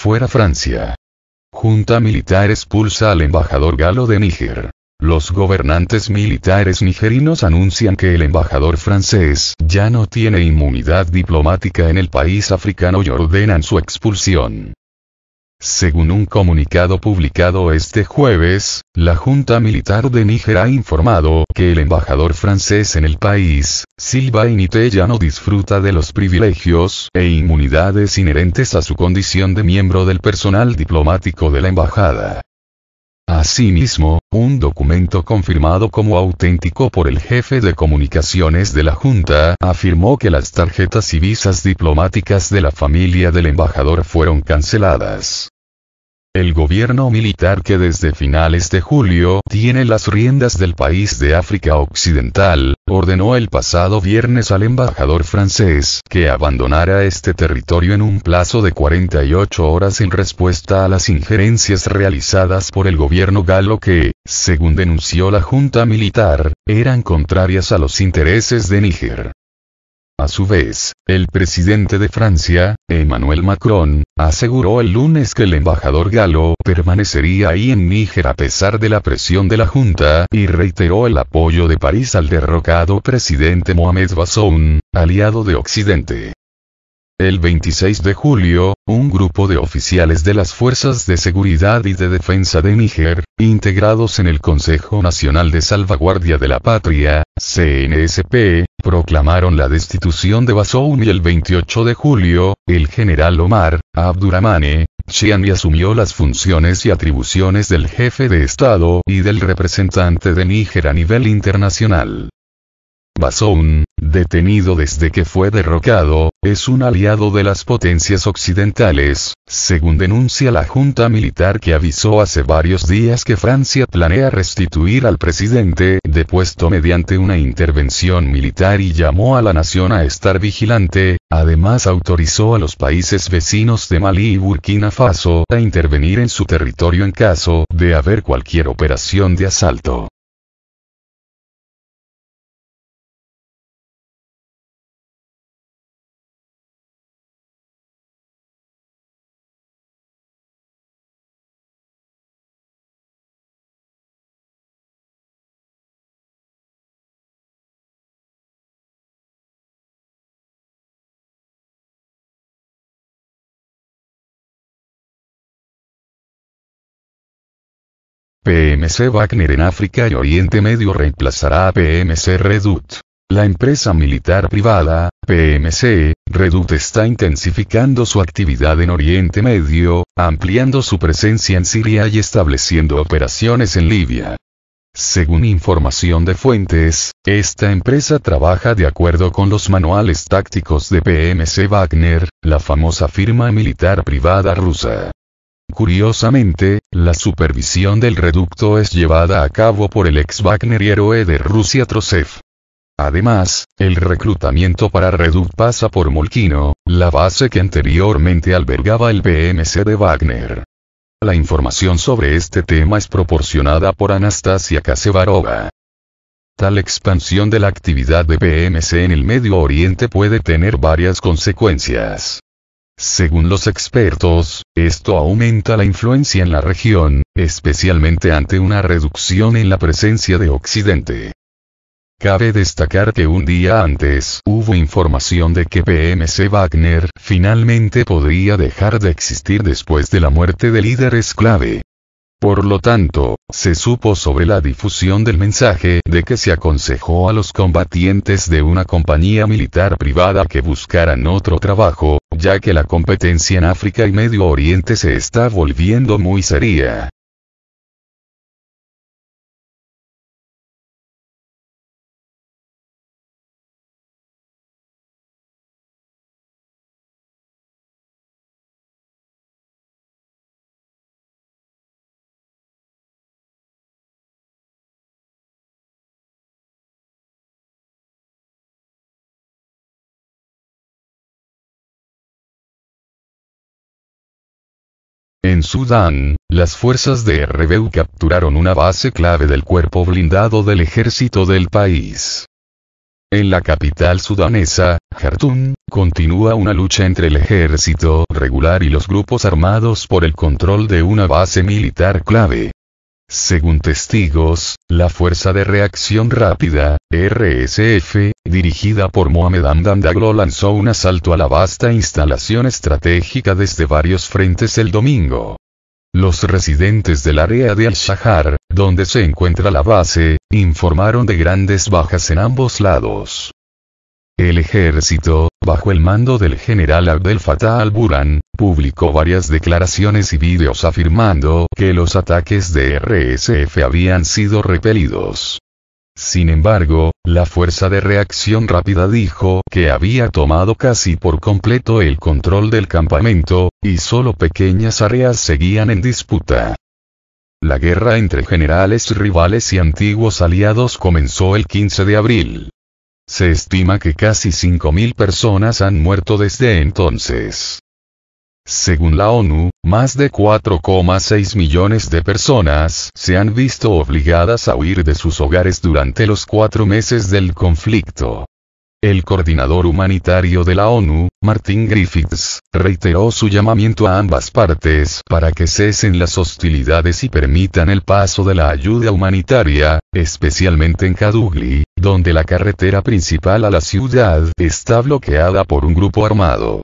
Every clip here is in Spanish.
Fuera Francia. Junta militar expulsa al embajador galo de Níger. Los gobernantes militares nigerinos anuncian que el embajador francés ya no tiene inmunidad diplomática en el país africano y ordenan su expulsión. Según un comunicado publicado este jueves, la Junta Militar de Níger ha informado que el embajador francés en el país, Silva Inite, ya no disfruta de los privilegios e inmunidades inherentes a su condición de miembro del personal diplomático de la embajada. Asimismo, un documento confirmado como auténtico por el jefe de comunicaciones de la Junta afirmó que las tarjetas y visas diplomáticas de la familia del embajador fueron canceladas. El gobierno militar que desde finales de julio tiene las riendas del país de África Occidental, ordenó el pasado viernes al embajador francés que abandonara este territorio en un plazo de 48 horas en respuesta a las injerencias realizadas por el gobierno galo que, según denunció la junta militar, eran contrarias a los intereses de Níger. A su vez, el presidente de Francia, Emmanuel Macron, aseguró el lunes que el embajador galo permanecería ahí en Níger a pesar de la presión de la Junta y reiteró el apoyo de París al derrocado presidente Mohamed Bazoum, aliado de Occidente. El 26 de julio, un grupo de oficiales de las Fuerzas de Seguridad y de Defensa de Níger, integrados en el Consejo Nacional de Salvaguardia de la Patria, CNSP, proclamaron la destitución de Basoun y el 28 de julio, el general Omar Abdurrahmane Chiani asumió las funciones y atribuciones del jefe de Estado y del representante de Níger a nivel internacional basón detenido desde que fue derrocado, es un aliado de las potencias occidentales, según denuncia la junta militar que avisó hace varios días que Francia planea restituir al presidente depuesto mediante una intervención militar y llamó a la nación a estar vigilante, además autorizó a los países vecinos de Malí y Burkina Faso a intervenir en su territorio en caso de haber cualquier operación de asalto. PMC Wagner en África y Oriente Medio reemplazará a PMC Redut. La empresa militar privada, PMC, Redut está intensificando su actividad en Oriente Medio, ampliando su presencia en Siria y estableciendo operaciones en Libia. Según información de fuentes, esta empresa trabaja de acuerdo con los manuales tácticos de PMC Wagner, la famosa firma militar privada rusa. Curiosamente, la supervisión del reducto es llevada a cabo por el ex Wagner y héroe de Rusia Trosev. Además, el reclutamiento para Reduct pasa por Molkino, la base que anteriormente albergaba el PMC de Wagner. La información sobre este tema es proporcionada por Anastasia Kasevarova. Tal expansión de la actividad de PMC en el Medio Oriente puede tener varias consecuencias. Según los expertos, esto aumenta la influencia en la región, especialmente ante una reducción en la presencia de Occidente. Cabe destacar que un día antes hubo información de que PMC Wagner finalmente podría dejar de existir después de la muerte de líderes clave. Por lo tanto, se supo sobre la difusión del mensaje de que se aconsejó a los combatientes de una compañía militar privada que buscaran otro trabajo, ya que la competencia en África y Medio Oriente se está volviendo muy seria. En Sudán, las fuerzas de RBU capturaron una base clave del cuerpo blindado del ejército del país. En la capital sudanesa, Jartum, continúa una lucha entre el ejército regular y los grupos armados por el control de una base militar clave. Según testigos, la Fuerza de Reacción Rápida, RSF, dirigida por Mohamed Hamdan lanzó un asalto a la vasta instalación estratégica desde varios frentes el domingo. Los residentes del área de Al-Shahar, donde se encuentra la base, informaron de grandes bajas en ambos lados. El ejército, bajo el mando del general Abdel Fattah al-Burhan, publicó varias declaraciones y vídeos afirmando que los ataques de RSF habían sido repelidos. Sin embargo, la Fuerza de Reacción Rápida dijo que había tomado casi por completo el control del campamento, y solo pequeñas áreas seguían en disputa. La guerra entre generales rivales y antiguos aliados comenzó el 15 de abril. Se estima que casi 5.000 personas han muerto desde entonces. Según la ONU, más de 4,6 millones de personas se han visto obligadas a huir de sus hogares durante los cuatro meses del conflicto. El coordinador humanitario de la ONU, Martin Griffiths, reiteró su llamamiento a ambas partes para que cesen las hostilidades y permitan el paso de la ayuda humanitaria, especialmente en Kadugli, donde la carretera principal a la ciudad está bloqueada por un grupo armado.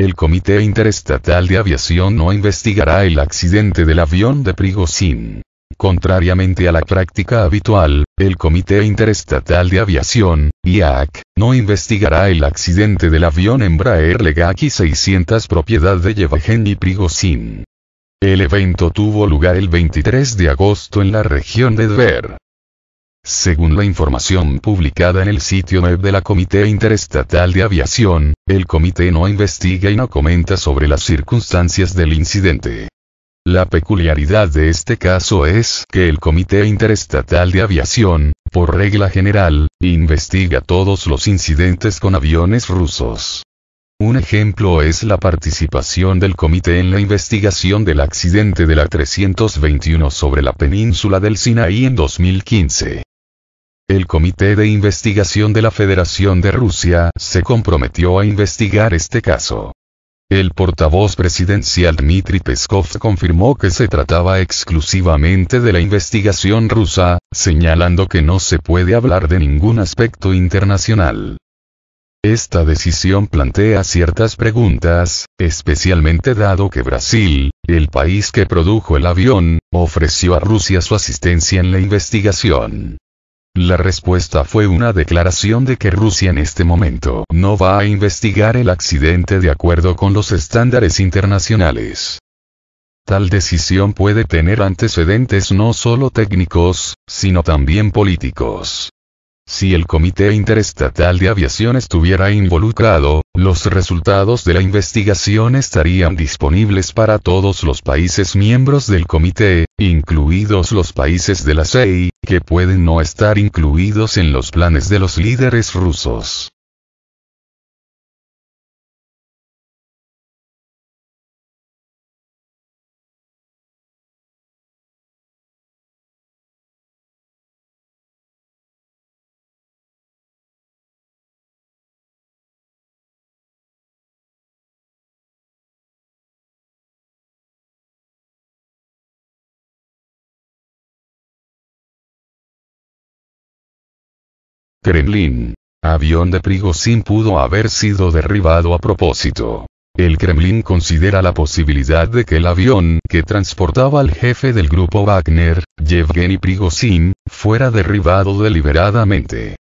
El Comité Interestatal de Aviación no investigará el accidente del avión de Prigozhin. Contrariamente a la práctica habitual, el Comité Interestatal de Aviación, IAC, no investigará el accidente del avión Embraer Legaki 600 propiedad de Yevgeny Prigozhin. El evento tuvo lugar el 23 de agosto en la región de Dver. Según la información publicada en el sitio web de la Comité Interestatal de Aviación, el comité no investiga y no comenta sobre las circunstancias del incidente. La peculiaridad de este caso es que el Comité Interestatal de Aviación, por regla general, investiga todos los incidentes con aviones rusos. Un ejemplo es la participación del comité en la investigación del accidente de la 321 sobre la península del Sinaí en 2015. El Comité de Investigación de la Federación de Rusia se comprometió a investigar este caso. El portavoz presidencial Dmitry Peskov confirmó que se trataba exclusivamente de la investigación rusa, señalando que no se puede hablar de ningún aspecto internacional. Esta decisión plantea ciertas preguntas, especialmente dado que Brasil, el país que produjo el avión, ofreció a Rusia su asistencia en la investigación. La respuesta fue una declaración de que Rusia en este momento no va a investigar el accidente de acuerdo con los estándares internacionales. Tal decisión puede tener antecedentes no solo técnicos, sino también políticos. Si el Comité Interestatal de Aviación estuviera involucrado, los resultados de la investigación estarían disponibles para todos los países miembros del comité, incluidos los países de la CEI, que pueden no estar incluidos en los planes de los líderes rusos. Kremlin. Avión de Prigozhin pudo haber sido derribado a propósito. El Kremlin considera la posibilidad de que el avión que transportaba al jefe del grupo Wagner, Yevgeny Prigozhin, fuera derribado deliberadamente.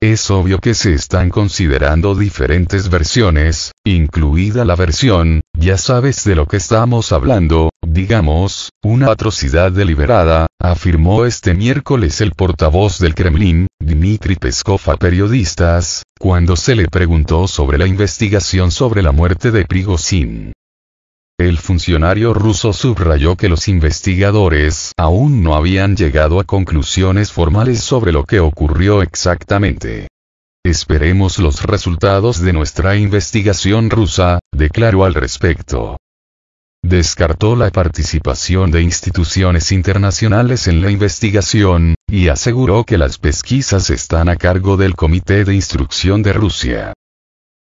Es obvio que se están considerando diferentes versiones, incluida la versión, ya sabes de lo que estamos hablando, digamos, una atrocidad deliberada, afirmó este miércoles el portavoz del Kremlin, Dmitry Peskov a periodistas, cuando se le preguntó sobre la investigación sobre la muerte de Prigozhin. El funcionario ruso subrayó que los investigadores aún no habían llegado a conclusiones formales sobre lo que ocurrió exactamente. Esperemos los resultados de nuestra investigación rusa, declaró al respecto descartó la participación de instituciones internacionales en la investigación, y aseguró que las pesquisas están a cargo del Comité de Instrucción de Rusia.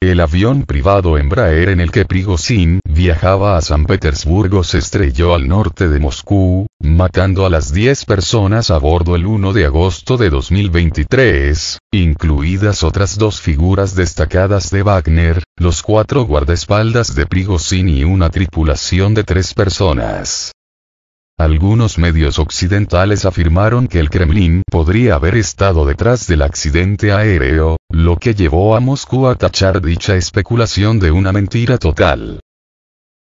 El avión privado Embraer en el que Prigozhin viajaba a San Petersburgo se estrelló al norte de Moscú, matando a las 10 personas a bordo el 1 de agosto de 2023, incluidas otras dos figuras destacadas de Wagner, los cuatro guardaespaldas de Prigozhin y una tripulación de tres personas. Algunos medios occidentales afirmaron que el Kremlin podría haber estado detrás del accidente aéreo, lo que llevó a Moscú a tachar dicha especulación de una mentira total.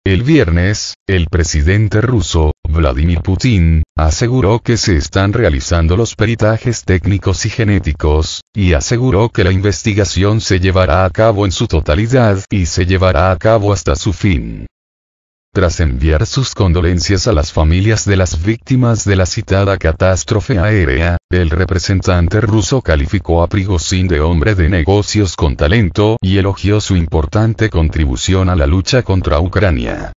El viernes, el presidente ruso, Vladimir Putin, aseguró que se están realizando los peritajes técnicos y genéticos, y aseguró que la investigación se llevará a cabo en su totalidad y se llevará a cabo hasta su fin. Tras enviar sus condolencias a las familias de las víctimas de la citada catástrofe aérea, el representante ruso calificó a Prigozhin de hombre de negocios con talento y elogió su importante contribución a la lucha contra Ucrania.